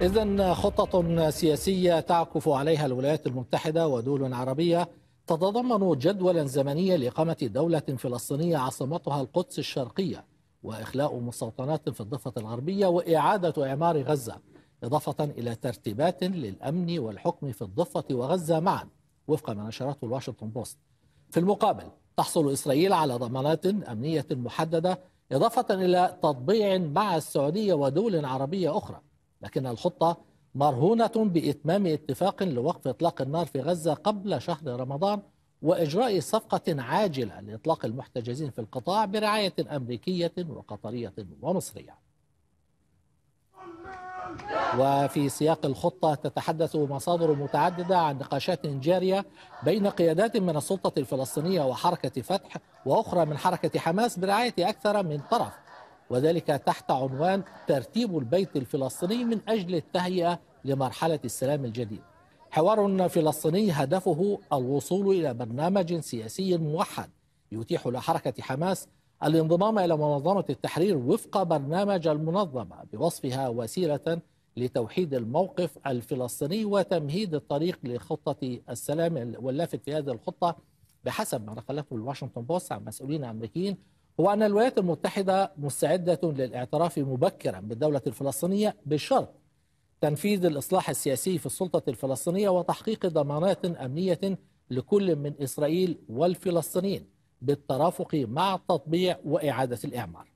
إذا خطة سياسية تعكف عليها الولايات المتحدة ودول عربية تتضمن جدولا زمنيا لإقامة دولة فلسطينية عاصمتها القدس الشرقية وإخلاء مستوطنات في الضفة الغربية وإعادة إعمار غزة إضافة إلى ترتيبات للأمن والحكم في الضفة وغزة معا وفق ما نشرته الواشنطن بوست في المقابل تحصل إسرائيل على ضمانات أمنية محددة إضافة إلى تطبيع مع السعودية ودول عربية أخرى لكن الخطة مرهونة بإتمام اتفاق لوقف إطلاق النار في غزة قبل شهر رمضان وإجراء صفقة عاجلة لإطلاق المحتجزين في القطاع برعاية أمريكية وقطرية ومصرية وفي سياق الخطة تتحدث مصادر متعددة عن نقاشات جارية بين قيادات من السلطة الفلسطينية وحركة فتح وأخرى من حركة حماس برعاية أكثر من طرف وذلك تحت عنوان ترتيب البيت الفلسطيني من أجل التهيئة لمرحلة السلام الجديد حوار فلسطيني هدفه الوصول إلى برنامج سياسي موحد يتيح لحركة حماس الانضمام إلى منظمة التحرير وفق برنامج المنظمة بوصفها وسيلة لتوحيد الموقف الفلسطيني وتمهيد الطريق لخطة السلام واللافت في هذه الخطة بحسب ما نقله الواشنطن بوست عن مسؤولين أمريكيين هو أن الولايات المتحدة مستعدة للاعتراف مبكرا بالدولة الفلسطينية بشرط تنفيذ الإصلاح السياسي في السلطة الفلسطينية وتحقيق ضمانات أمنية لكل من إسرائيل والفلسطينيين بالترافق مع التطبيع وإعادة الإعمار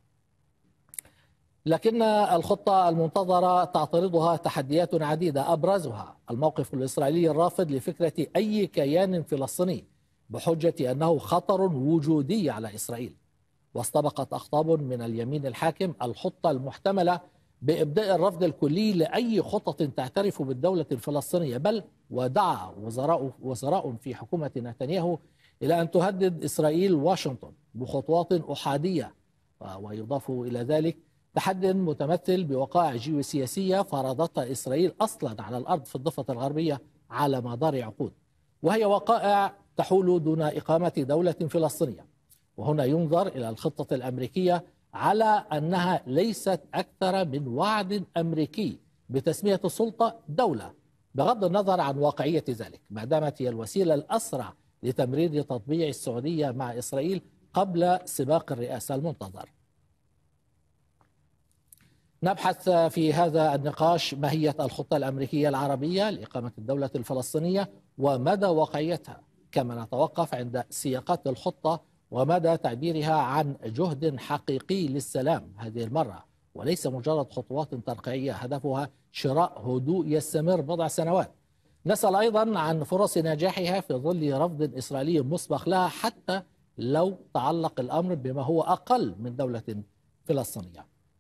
لكن الخطة المنتظرة تعترضها تحديات عديدة أبرزها الموقف الإسرائيلي الرافض لفكرة أي كيان فلسطيني بحجة أنه خطر وجودي على إسرائيل واستبقت أخطاب من اليمين الحاكم الخطة المحتملة بإبداء الرفض الكلي لأي خطط تعترف بالدولة الفلسطينية بل ودعا وزراء, وزراء في حكومة نتنياهو إلى أن تهدد إسرائيل واشنطن بخطوات أحادية ويضاف إلى ذلك تحد متمثل بوقائع جيوسياسية فرضتها إسرائيل أصلا على الأرض في الضفة الغربية على مدار عقود وهي وقائع تحول دون إقامة دولة فلسطينية وهنا ينظر إلى الخطة الأمريكية على أنها ليست أكثر من وعد أمريكي بتسمية السلطة دولة بغض النظر عن واقعية ذلك ما دامت هي الوسيلة الأسرع لتمرير تطبيع السعودية مع إسرائيل قبل سباق الرئاسة المنتظر نبحث في هذا النقاش ماهية الخطة الأمريكية العربية لإقامة الدولة الفلسطينية ومدى واقعيتها كما نتوقف عند سياقات الخطة ومدى تعبيرها عن جهد حقيقي للسلام هذه المرة وليس مجرد خطوات ترقيعية هدفها شراء هدوء يستمر بضع سنوات نسأل أيضا عن فرص نجاحها في ظل رفض إسرائيلي مسبق لها حتى لو تعلق الأمر بما هو أقل من دولة فلسطينية